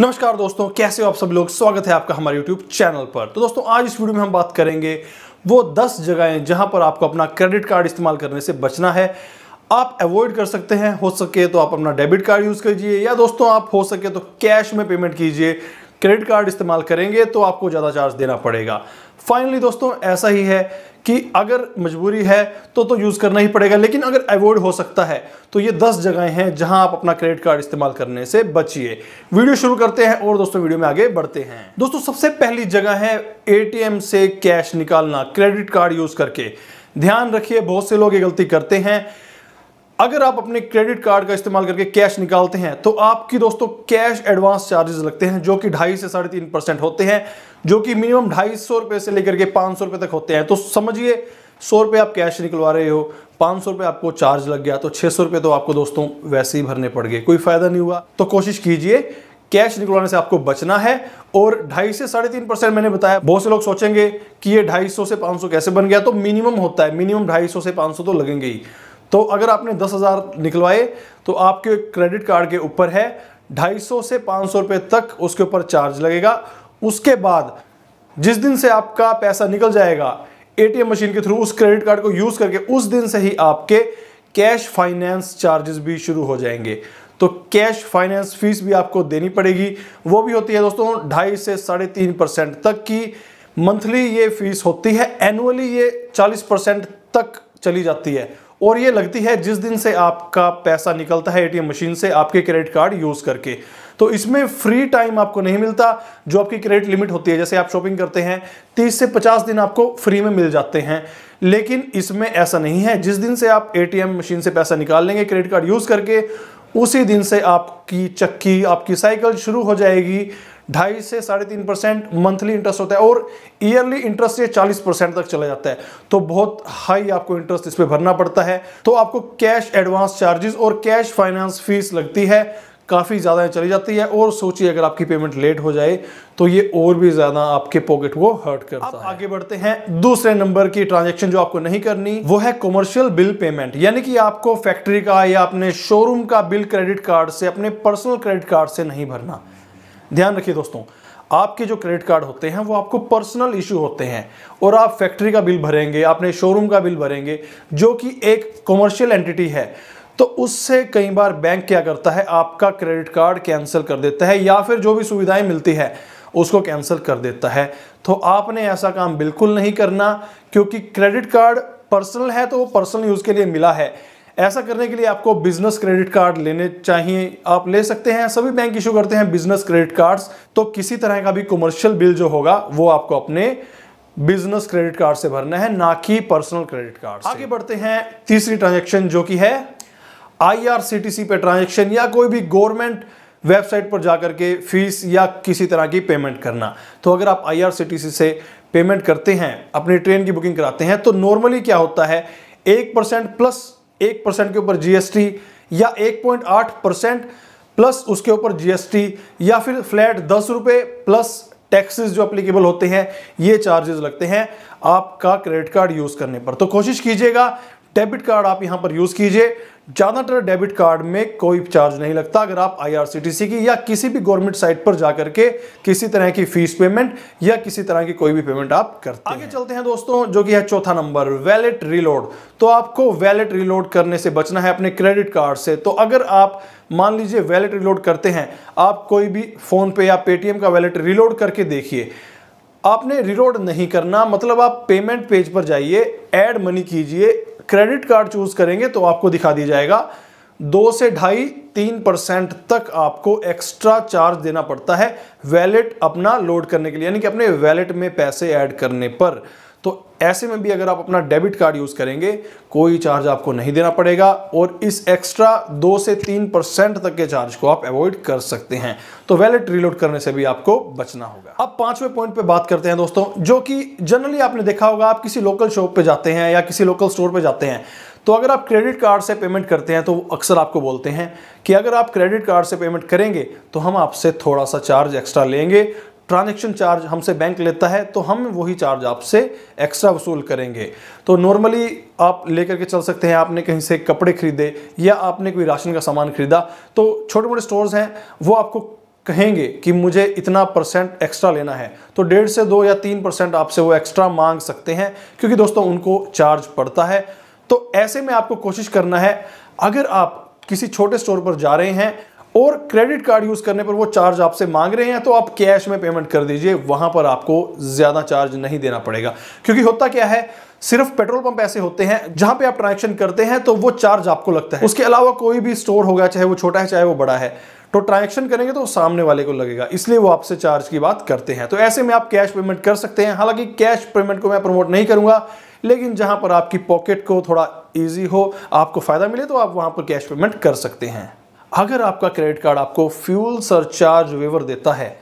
नमस्कार दोस्तों कैसे हो आप सब लोग स्वागत है आपका हमारे YouTube चैनल पर तो दोस्तों आज इस वीडियो में हम बात करेंगे वो 10 जगहें जहां पर आपको अपना क्रेडिट कार्ड इस्तेमाल करने से बचना है आप अवॉइड कर सकते हैं हो सके तो आप अपना डेबिट कार्ड यूज़ कीजिए या दोस्तों आप हो सके तो कैश में पेमेंट कीजिए क्रेडिट कार्ड इस्तेमाल करेंगे तो आपको ज़्यादा चार्ज देना पड़ेगा फाइनली दोस्तों ऐसा ही है कि अगर मजबूरी है तो तो यूज़ करना ही पड़ेगा लेकिन अगर अवॉइड हो सकता है तो ये 10 जगहें हैं जहां आप अपना क्रेडिट कार्ड इस्तेमाल करने से बचिए वीडियो शुरू करते हैं और दोस्तों वीडियो में आगे बढ़ते हैं दोस्तों सबसे पहली जगह है एटीएम से कैश निकालना क्रेडिट कार्ड यूज़ करके ध्यान रखिए बहुत से लोग ये गलती करते हैं अगर आप अपने क्रेडिट कार्ड का इस्तेमाल करके कैश निकालते हैं तो आपकी दोस्तों कैश एडवांस चार्जेस लगते हैं जो कि ढाई से साढ़े तीन परसेंट होते हैं जो कि मिनिमम ढाई सौ रुपये से लेकर के पाँच सौ रुपये तक होते हैं तो समझिए सौ रुपये आप कैश निकलवा रहे हो पाँच सौ रुपये आपको चार्ज लग गया तो छः सौ रुपये तो आपको दोस्तों वैसे ही भरने पड़ गए कोई फ़ायदा नहीं हुआ तो कोशिश कीजिए कैश निकलवाने से आपको बचना है और ढाई से साढ़े तीन परसेंट मैंने बताया बहुत से लोग सोचेंगे कि ये ढाई सौ से पाँच सौ कैसे बन गया तो मिनिमम होता है मिनिमम ढाई सौ से पाँच सौ तो लगेंगे ही तो अगर आपने दस हज़ार निकलवाए तो आपके क्रेडिट कार्ड के ऊपर है ढाई सौ से पाँच सौ रुपये तक उसके ऊपर चार्ज लगेगा उसके बाद जिस दिन से आपका पैसा निकल जाएगा एटीएम मशीन के थ्रू उस क्रेडिट कार्ड को यूज़ करके उस दिन से ही आपके कैश फाइनेंस चार्जेस भी शुरू हो जाएंगे तो कैश फाइनेंस फीस भी आपको देनी पड़ेगी वो भी होती है दोस्तों ढाई से साढ़े तीन परसेंट तक की मंथली ये फीस होती है एनुअली ये चालीस परसेंट तक चली जाती है और ये लगती है जिस दिन से आपका पैसा निकलता है एटीएम मशीन से आपके क्रेडिट कार्ड यूज़ करके तो इसमें फ्री टाइम आपको नहीं मिलता जो आपकी क्रेडिट लिमिट होती है जैसे आप शॉपिंग करते हैं तीस से पचास दिन आपको फ्री में मिल जाते हैं लेकिन इसमें ऐसा नहीं है जिस दिन से आप ए मशीन से पैसा निकाल लेंगे क्रेडिट कार्ड यूज़ करके उसी दिन से आपकी चक्की आपकी साइकिल शुरू हो जाएगी ढाई से साढ़े तीन परसेंट मंथली इंटरेस्ट होता है और ईयरली इंटरेस्ट ये चालीस परसेंट तक चला जाता है तो बहुत हाई आपको इंटरेस्ट इस पर भरना पड़ता है तो आपको कैश एडवांस चार्जेस और कैश फाइनेंस फीस लगती है काफ़ी ज़्यादा चली जाती है और सोचिए अगर आपकी पेमेंट लेट हो जाए तो ये और भी ज़्यादा आपके पॉकेट को हर्ट करता है आगे बढ़ते हैं दूसरे नंबर की ट्रांजैक्शन जो आपको नहीं करनी वो है कमर्शियल बिल पेमेंट यानी कि आपको फैक्ट्री का या अपने शोरूम का बिल क्रेडिट कार्ड से अपने पर्सनल क्रेडिट कार्ड से नहीं भरना ध्यान रखिए दोस्तों आपके जो क्रेडिट कार्ड होते हैं वो आपको पर्सनल इशू होते हैं और आप फैक्ट्री का बिल भरेंगे आपने शोरूम का बिल भरेंगे जो कि एक कॉमर्शियल एंटिटी है तो उससे कई बार बैंक क्या करता है आपका क्रेडिट कार्ड कैंसिल कर देता है या फिर जो भी सुविधाएं मिलती है उसको कैंसिल कर देता है तो आपने ऐसा काम बिल्कुल नहीं करना क्योंकि क्रेडिट कार्ड पर्सनल है तो वो पर्सनल यूज़ के लिए मिला है ऐसा करने के लिए आपको बिजनेस क्रेडिट कार्ड लेने चाहिए आप ले सकते हैं सभी बैंक इशू करते हैं बिजनेस क्रेडिट कार्ड्स तो किसी तरह का भी कमर्शियल बिल जो होगा वो आपको अपने बिजनेस क्रेडिट कार्ड से भरना है ना कि पर्सनल क्रेडिट कार्ड आगे बढ़ते हैं तीसरी ट्रांजेक्शन जो कि है आईआरसीटीसी पे ट्रांजेक्शन या कोई भी गवर्नमेंट वेबसाइट पर जाकर के फीस या किसी तरह की पेमेंट करना तो अगर आप आईआरसीटीसी से पेमेंट करते हैं अपनी ट्रेन की बुकिंग कराते हैं तो नॉर्मली क्या होता है एक परसेंट प्लस एक परसेंट के ऊपर जीएसटी या एक पॉइंट आठ परसेंट प्लस उसके ऊपर जीएसटी या फिर फ्लैट दस रुपये प्लस टैक्सेस जो अप्लीकेबल होते हैं ये चार्जेस लगते हैं आपका क्रेडिट कार्ड यूज करने पर तो कोशिश कीजिएगा डेबिट कार्ड आप यहां पर यूज कीजिए ज़्यादातर डेबिट कार्ड में कोई चार्ज नहीं लगता अगर आप आईआरसीटीसी की या किसी भी गवर्नमेंट साइट पर जा करके किसी तरह की फीस पेमेंट या किसी तरह की कोई भी पेमेंट आप करते आगे हैं। चलते हैं दोस्तों जो कि है चौथा नंबर वैलेट रिलोड तो आपको वैलेट रिलोड करने से बचना है अपने क्रेडिट कार्ड से तो अगर आप मान लीजिए वैलेट रिलोड करते हैं आप कोई भी फ़ोनपे या पेटीएम का वैलेट रिलोड करके देखिए आपने रिलोड नहीं करना मतलब आप पेमेंट पेज पर जाइए ऐड मनी कीजिए क्रेडिट कार्ड चूज करेंगे तो आपको दिखा दिया जाएगा दो से ढाई तीन परसेंट तक आपको एक्स्ट्रा चार्ज देना पड़ता है वैलेट अपना लोड करने के लिए यानी कि अपने वैलेट में पैसे ऐड करने पर तो ऐसे में भी अगर आप अपना डेबिट कार्ड यूज़ करेंगे कोई चार्ज आपको नहीं देना पड़ेगा और इस एक्स्ट्रा दो से तीन परसेंट तक के चार्ज को आप अवॉइड कर सकते हैं तो वैलेट रीलोड करने से भी आपको बचना होगा अब पांचवें पॉइंट पे बात करते हैं दोस्तों जो कि जनरली आपने देखा होगा आप किसी लोकल शॉप पर जाते हैं या किसी लोकल स्टोर पर जाते हैं तो अगर आप क्रेडिट कार्ड से पेमेंट करते हैं तो अक्सर आपको बोलते हैं कि अगर आप क्रेडिट कार्ड से पेमेंट करेंगे तो हम आपसे थोड़ा सा चार्ज एक्स्ट्रा लेंगे ट्रांजेक्शन चार्ज हमसे बैंक लेता है तो हम वही चार्ज आपसे एक्स्ट्रा वसूल करेंगे तो नॉर्मली आप लेकर के चल सकते हैं आपने कहीं से कपड़े खरीदे या आपने कोई राशन का सामान खरीदा तो छोटे मोटे स्टोर्स हैं वो आपको कहेंगे कि मुझे इतना परसेंट एक्स्ट्रा लेना है तो डेढ़ से दो या तीन परसेंट आपसे वो एक्स्ट्रा मांग सकते हैं क्योंकि दोस्तों उनको चार्ज पड़ता है तो ऐसे में आपको कोशिश करना है अगर आप किसी छोटे स्टोर पर जा रहे हैं और क्रेडिट कार्ड यूज़ करने पर वो चार्ज आपसे मांग रहे हैं तो आप कैश में पेमेंट कर दीजिए वहां पर आपको ज़्यादा चार्ज नहीं देना पड़ेगा क्योंकि होता क्या है सिर्फ पेट्रोल पंप ऐसे होते हैं जहां पे आप ट्रांजेक्शन करते हैं तो वो चार्ज आपको लगता है उसके अलावा कोई भी स्टोर होगा चाहे वो छोटा है चाहे वो बड़ा है तो ट्रांजेक्शन करेंगे तो सामने वाले को लगेगा इसलिए वो आपसे चार्ज की बात करते हैं तो ऐसे में आप कैश पेमेंट कर सकते हैं हालांकि कैश पेमेंट को मैं प्रमोट नहीं करूंगा लेकिन जहां पर आपकी पॉकेट को थोड़ा ईजी हो आपको फ़ायदा मिले तो आप वहां पर कैश पेमेंट कर सकते हैं अगर आपका क्रेडिट कार्ड आपको फ्यूल सरचार्ज वेवर देता है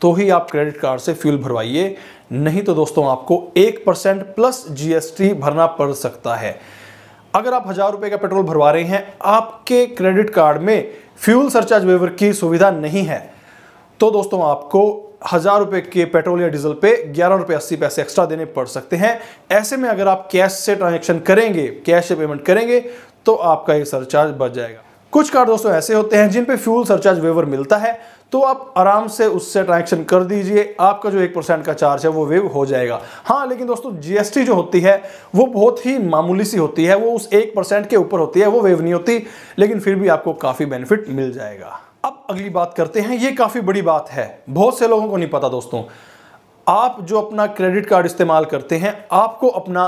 तो ही आप क्रेडिट कार्ड से फ्यूल भरवाइए नहीं तो दोस्तों आपको एक परसेंट प्लस जीएसटी भरना पड़ सकता है अगर आप हज़ार रुपये का पेट्रोल भरवा रहे हैं आपके क्रेडिट कार्ड में फ्यूल सरचार्ज वेवर की सुविधा नहीं है तो दोस्तों आपको हज़ार रुपये के पेट्रोल या डीजल पे ग्यारह रुपये अस्सी पैसे एक्स्ट्रा देने पड़ सकते हैं ऐसे में अगर आप कैश से ट्रांजेक्शन करेंगे कैश से पेमेंट करेंगे तो आपका ये सरचार्ज बच जाएगा कुछ कार दोस्तों ऐसे होते हैं जिन पे फ्यूल सरचार्ज वेवर मिलता है तो आप आराम से उससे ट्रांजेक्शन कर दीजिए आपका जो एक परसेंट का चार्ज है वो वेव हो जाएगा हाँ लेकिन दोस्तों जीएसटी जो होती है वो बहुत ही मामूली सी होती है वो उस एक परसेंट के ऊपर होती है वो वेव नहीं होती लेकिन फिर भी आपको काफ़ी बेनिफिट मिल जाएगा अब अगली बात करते हैं ये काफ़ी बड़ी बात है बहुत से लोगों को नहीं पता दोस्तों आप जो अपना क्रेडिट कार्ड इस्तेमाल करते हैं आपको अपना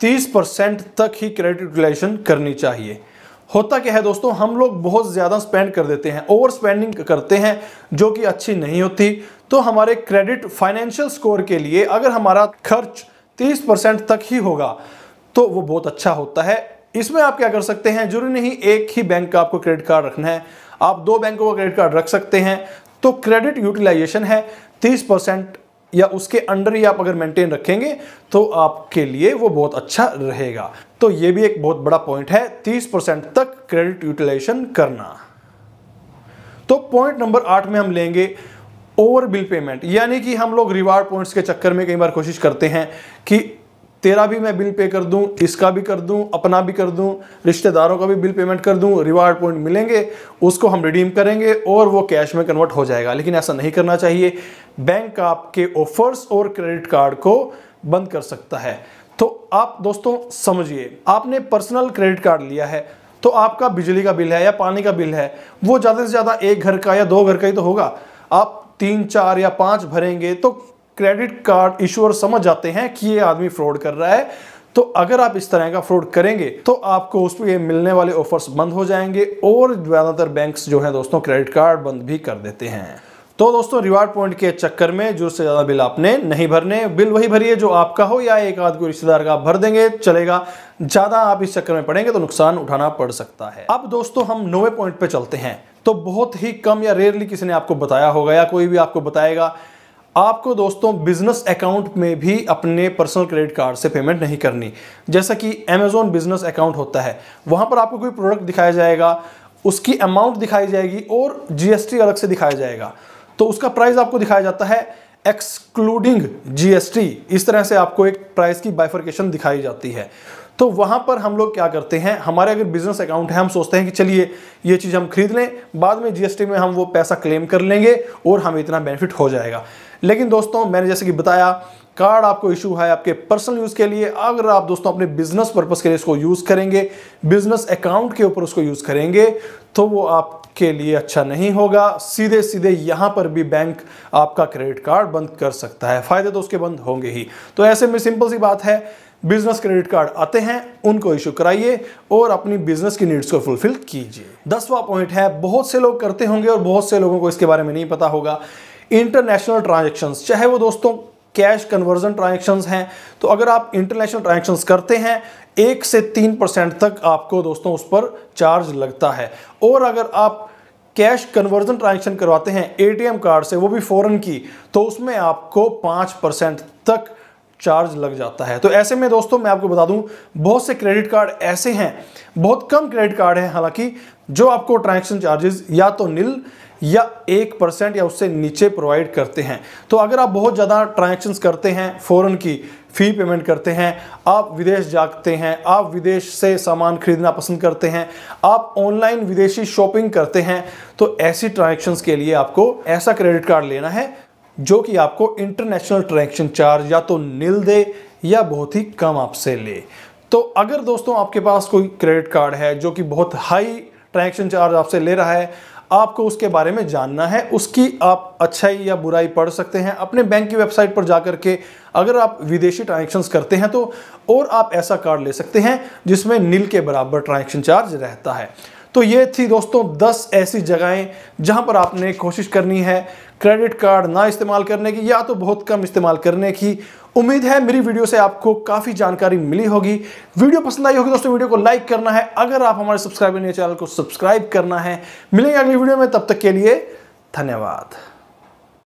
तीस परसेंट तक ही क्रेडिट यूटिलाइजेशन करनी चाहिए होता क्या है दोस्तों हम लोग बहुत ज़्यादा स्पेंड कर देते हैं ओवर स्पेंडिंग करते हैं जो कि अच्छी नहीं होती तो हमारे क्रेडिट फाइनेंशियल स्कोर के लिए अगर हमारा खर्च 30 परसेंट तक ही होगा तो वो बहुत अच्छा होता है इसमें आप क्या कर सकते हैं जरूरी नहीं एक ही बैंक का आपको क्रेडिट कार्ड रखना है आप दो बैंकों का क्रेडिट कार्ड रख सकते हैं तो क्रेडिट यूटिलाइजेशन है तीस परसेंट या उसके अंडर ही आप अगर मेंटेन रखेंगे तो आपके लिए वो बहुत अच्छा रहेगा तो ये भी एक बहुत बड़ा पॉइंट है 30 परसेंट तक क्रेडिट यूटिलाइजेशन करना तो पॉइंट नंबर आठ में हम लेंगे ओवर बिल पेमेंट यानी कि हम लोग रिवार्ड पॉइंट्स के चक्कर में कई बार कोशिश करते हैं कि तेरा भी मैं बिल पे कर दूं इसका भी कर दूं अपना भी कर दूं रिश्तेदारों का भी बिल पेमेंट कर दूं रिवार्ड पॉइंट मिलेंगे उसको हम रिडीम करेंगे और वो कैश में कन्वर्ट हो जाएगा लेकिन ऐसा नहीं करना चाहिए बैंक आपके ऑफर्स और क्रेडिट कार्ड को बंद कर सकता है तो आप दोस्तों समझिए आपने पर्सनल क्रेडिट कार्ड लिया है तो आपका बिजली का बिल है या पानी का बिल है वो ज़्यादा से ज़्यादा एक घर का या दो घर का ही तो होगा आप तीन चार या पाँच भरेंगे तो क्रेडिट कार्ड इशूअर समझ जाते हैं कि ये आदमी फ्रॉड कर रहा है तो अगर आप इस तरह का फ्रॉड करेंगे तो आपको उस पर मिलने वाले ऑफर्स बंद हो जाएंगे और ज़्यादातर बैंक्स जो हैं दोस्तों क्रेडिट कार्ड बंद भी कर देते हैं तो दोस्तों रिवार्ड पॉइंट के चक्कर में जो से ज़्यादा बिल आपने नहीं भरने बिल वही भरिए जो आपका हो या एक आध को रिश्तेदार का आप भर देंगे चलेगा ज़्यादा आप इस चक्कर में पड़ेंगे तो नुकसान उठाना पड़ सकता है अब दोस्तों हम नोवे पॉइंट पे चलते हैं तो बहुत ही कम या रेयरली किसी ने आपको बताया होगा या कोई भी आपको बताएगा आपको दोस्तों बिजनेस अकाउंट में भी अपने पर्सनल क्रेडिट कार्ड से पेमेंट नहीं करनी जैसा कि अमेजोन बिजनेस अकाउंट होता है वहां पर आपको कोई प्रोडक्ट दिखाया जाएगा उसकी अमाउंट दिखाई जाएगी और जीएसटी अलग से दिखाया जाएगा तो उसका प्राइस आपको दिखाया जाता है एक्सक्लूडिंग जीएसटी इस तरह से आपको एक प्राइस की बाइफर्केशन दिखाई जाती है तो वहाँ पर हम लोग क्या करते हैं हमारे अगर बिजनेस अकाउंट है हम सोचते हैं कि चलिए ये चीज़ हम खरीद लें बाद में जीएसटी में हम वो पैसा क्लेम कर लेंगे और हमें इतना बेनिफिट हो जाएगा लेकिन दोस्तों मैंने जैसे कि बताया कार्ड आपको इशू है आपके पर्सनल यूज़ के लिए अगर आप दोस्तों अपने बिजनेस पर्पज़ के लिए इसको यूज़ करेंगे बिजनेस अकाउंट के ऊपर उसको यूज़ करेंगे तो वो आप के लिए अच्छा नहीं होगा सीधे सीधे यहां पर भी बैंक आपका क्रेडिट कार्ड बंद कर सकता है फ़ायदे तो उसके बंद होंगे ही तो ऐसे में सिंपल सी बात है बिजनेस क्रेडिट कार्ड आते हैं उनको इशू कराइए और अपनी बिजनेस की नीड्स को फुलफिल कीजिए दसवा पॉइंट है बहुत से लोग करते होंगे और बहुत से लोगों को इसके बारे में नहीं पता होगा इंटरनेशनल ट्रांजेक्शन चाहे वो दोस्तों कैश कन्वर्जन ट्रांजेक्शन हैं तो अगर आप इंटरनेशनल ट्रांजेक्शन करते हैं एक से तीन परसेंट तक आपको दोस्तों उस पर चार्ज लगता है और अगर आप कैश कन्वर्जन ट्रांजेक्शन करवाते हैं एटीएम कार्ड से वो भी फ़ौरन की तो उसमें आपको पाँच परसेंट तक चार्ज लग जाता है तो ऐसे में दोस्तों मैं आपको बता दूं बहुत से क्रेडिट कार्ड ऐसे हैं बहुत कम क्रेडिट कार्ड हैं हालांकि जो आपको ट्रांजेक्शन चार्जेस या तो नील या एक परसेंट या उससे नीचे प्रोवाइड करते हैं तो अगर आप बहुत ज़्यादा ट्रांजेक्शन करते हैं फ़ौरन की फ़ी पेमेंट करते हैं आप विदेश जाते हैं आप विदेश से सामान खरीदना पसंद करते हैं आप ऑनलाइन विदेशी शॉपिंग करते हैं तो ऐसी ट्रांजेक्शन के लिए आपको ऐसा क्रेडिट कार्ड लेना है जो कि आपको इंटरनेशनल ट्रांजेक्शन चार्ज या तो नील दे या बहुत ही कम आपसे ले तो अगर दोस्तों आपके पास कोई क्रेडिट कार्ड है जो कि बहुत हाई ट्रांजेक्शन चार्ज आपसे ले रहा है आपको उसके बारे में जानना है उसकी आप अच्छाई या बुराई पढ़ सकते हैं अपने बैंक की वेबसाइट पर जाकर के अगर आप विदेशी ट्रांजेक्शन करते हैं तो और आप ऐसा कार्ड ले सकते हैं जिसमें नील के बराबर ट्रांजेक्शन चार्ज रहता है तो ये थी दोस्तों 10 ऐसी जगहें जहां पर आपने कोशिश करनी है क्रेडिट कार्ड ना इस्तेमाल करने की या तो बहुत कम इस्तेमाल करने की उम्मीद है मेरी वीडियो से आपको काफ़ी जानकारी मिली होगी वीडियो पसंद आई होगी दोस्तों वीडियो को लाइक करना है अगर आप हमारे सब्सक्राइबर नहीं चैनल को सब्सक्राइब करना है मिलेंगे अगली वीडियो में तब तक के लिए धन्यवाद